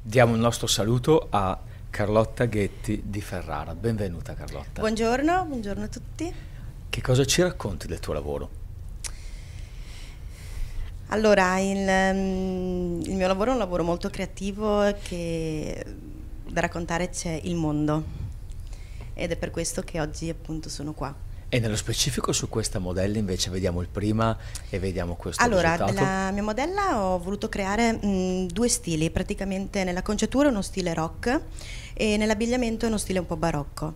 Diamo il nostro saluto a Carlotta Ghetti di Ferrara. Benvenuta Carlotta. Buongiorno, buongiorno a tutti. Che cosa ci racconti del tuo lavoro? Allora, il, mm, il mio lavoro è un lavoro molto creativo che da raccontare c'è il mondo ed è per questo che oggi appunto sono qua. E nello specifico su questa modella invece vediamo il prima e vediamo questo allora, risultato. Allora, nella mia modella ho voluto creare mh, mm, due stili, praticamente nella conciatura uno stile rock e nell'abbigliamento uno stile un po' barocco.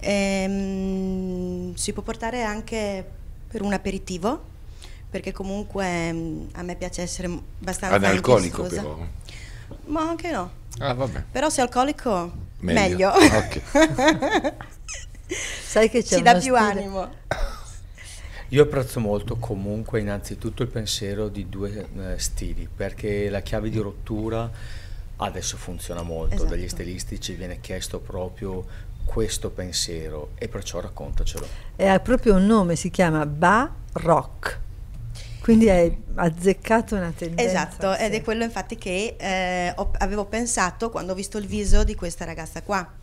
E, ehm, si può portare anche per un aperitivo, perché comunque mh, mm, a me piace essere abbastanza... Analcolico però. Ma anche no. Ah, vabbè. Però se alcolico, meglio. meglio. Ok. Sai che c'è ci dà più stile. animo. Io apprezzo molto comunque innanzitutto il pensiero di due eh, stili, perché la chiave di rottura adesso funziona molto, esatto. dagli stilisti ci viene chiesto proprio questo pensiero e perciò raccontacelo. E ha proprio un nome, si chiama Ba Rock. Quindi hai azzeccato una tendenza. Esatto, sì. ed è quello infatti che eh, ho, avevo pensato quando ho visto il viso di questa ragazza qua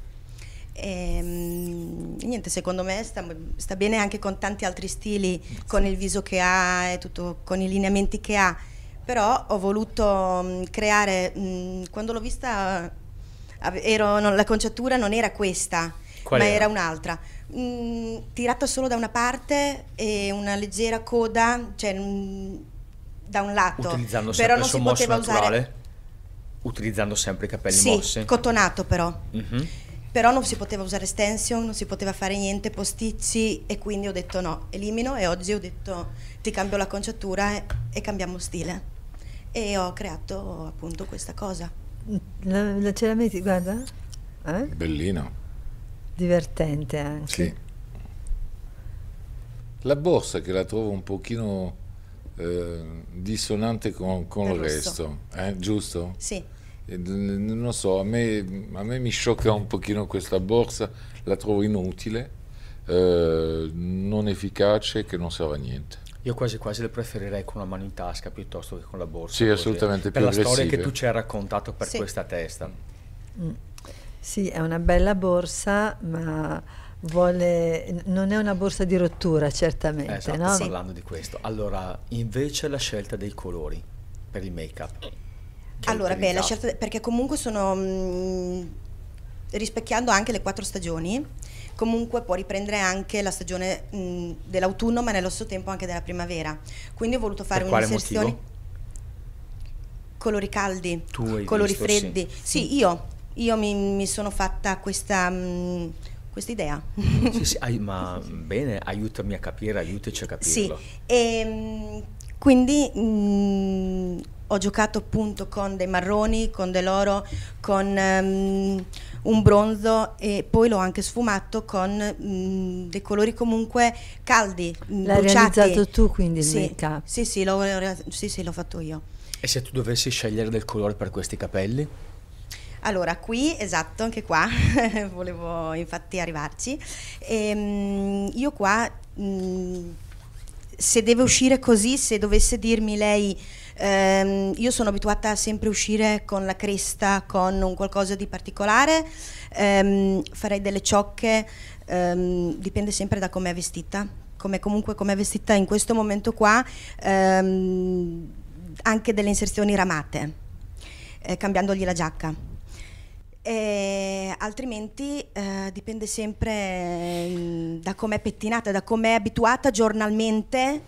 e, ehm, niente, secondo me sta, sta, bene anche con tanti altri stili, con il viso che ha e tutto, con i lineamenti che ha. Però ho voluto mm, creare, mm, quando l'ho vista, ero, non, la conciatura non era questa, Qual ma era, era un'altra. Mm, tirata solo da una parte e una leggera coda, cioè mm, da un lato. Utilizzando però non si poteva naturale, usare. Utilizzando sempre i capelli sì, mossi. Cotonato però. Mm-hmm però non si poteva usare extension, non si poteva fare niente, posticci e quindi ho detto no, elimino e oggi ho detto ti cambio l'acconciatura e, e cambiamo stile e ho creato appunto questa cosa. Mm, la, la ce la metti, guarda? Eh? Bellino. Divertente anche. Sì. La borsa che la trovo un pochino eh, dissonante con, con il, il resto, eh? giusto? Sì non lo so, a me, a me, mi sciocca un pochino questa borsa, la trovo inutile, eh, non efficace, che non serve a niente. Io quasi quasi le preferirei con la mano in tasca piuttosto che con la borsa. Sì, assolutamente. Più Per la storia che tu ci hai raccontato per sì. questa testa. Mm. Sì, è una bella borsa, ma vuole... non è una borsa di rottura, certamente. Eh, esatto, no? parlando sì. di questo. Allora, invece la scelta dei colori per il make-up allora, beh, la scelta, perché comunque sono mh, mm, rispecchiando anche le quattro stagioni, comunque può riprendere anche la stagione mm, dell'autunno, ma nello stesso tempo anche della primavera. Quindi ho voluto fare un'inserzione colori caldi, colori visto, freddi. Sì, sì mm. io, io mi, mi, sono fatta questa mh, questa idea. sì, sì, ai, ma bene, aiutami a capire, aiutaci a capirlo. Sì, e, ehm, quindi mh, ho giocato appunto con dei marroni, con dell'oro, con um, un bronzo e poi l'ho anche sfumato con um, dei colori comunque caldi, L'hai bruciati. realizzato tu quindi il sì, make-up? Sì, sì, l'ho, sì, sì, l'ho fatto io. E se tu dovessi scegliere del colore per questi capelli? Allora, qui, esatto, anche qua, volevo infatti arrivarci. Ehm, io qua, mh, se deve uscire così, se dovesse dirmi lei Ehm, io sono abituata a sempre uscire con la cresta, con un qualcosa di particolare, ehm, farei delle ciocche, ehm, dipende sempre da come è vestita, come comunque come è vestita in questo momento qua, ehm, anche delle inserzioni ramate, eh, cambiandogli la giacca. E altrimenti eh, dipende sempre eh, da come è pettinata, da come è abituata giornalmente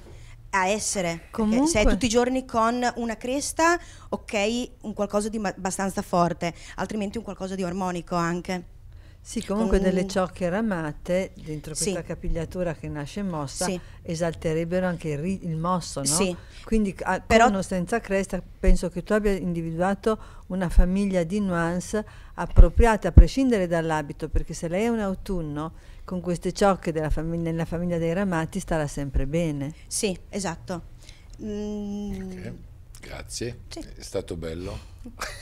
a essere. Comunque. Sei tutti i giorni con una cresta, ok, un qualcosa di abbastanza forte, altrimenti un qualcosa di armonico anche. Sì, comunque con... Oh. delle ciocche ramate dentro sì. questa capigliatura che nasce mossa sì. esalterebbero anche il, il mosso, no? Sì. Quindi a, ah, Però... con o senza cresta penso che tu abbia individuato una famiglia di nuance appropriate a prescindere dall'abito, perché se lei è un autunno con queste ciocche famig nella famiglia dei ramati starà sempre bene. Sì, esatto. Mm, okay. Grazie, sì. è stato bello.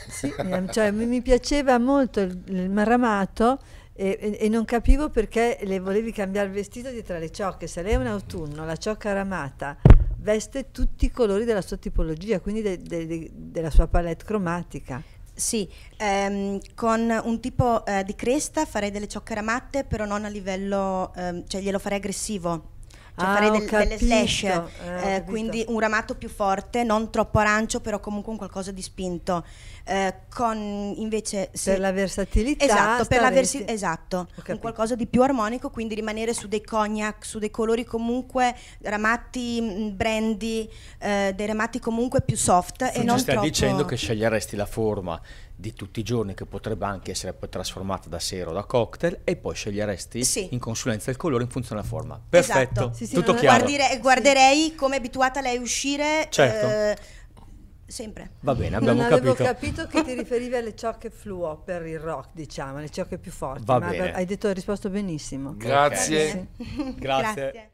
Sì, cioè, mi piaceva molto il, il marramato e, e, e, non capivo perché le volevi cambiare il vestito dietro le ciocche. Se lei è un autunno, la ciocca ramata veste tutti i colori della sua tipologia, quindi de, de, de, della sua palette cromatica. Sì, ehm, con un tipo eh, di cresta farei delle ciocche ramate, però non a livello, ehm, cioè glielo farei aggressivo cioè ah, farei del, delle slash, eh, eh quindi un ramato più forte, non troppo arancio, però comunque un qualcosa di spinto. Eh, con invece se, per la versatilità esatto, per la versi- esatto un qualcosa di più armonico quindi rimanere su dei cognac su dei colori comunque ramati mm, brandy eh, dei ramati comunque più soft tu e non sta troppo... dicendo che sceglieresti la forma di tutti i giorni che potrebbe anche essere poi trasformata da sera o da cocktail e poi sceglieresti sì. in consulenza il colore in funzione della forma. Perfetto, esatto. sì, sì, tutto chiaro. Guardire, guarderei come è abituata lei a uscire. Certo. Eh, sempre. Va bene, abbiamo non capito. avevo capito che ti riferivi alle ciocche fluo per il rock, diciamo, le ciocche più forti. Va bene. Hai detto, hai risposto benissimo. Grazie. Grazie. Grazie.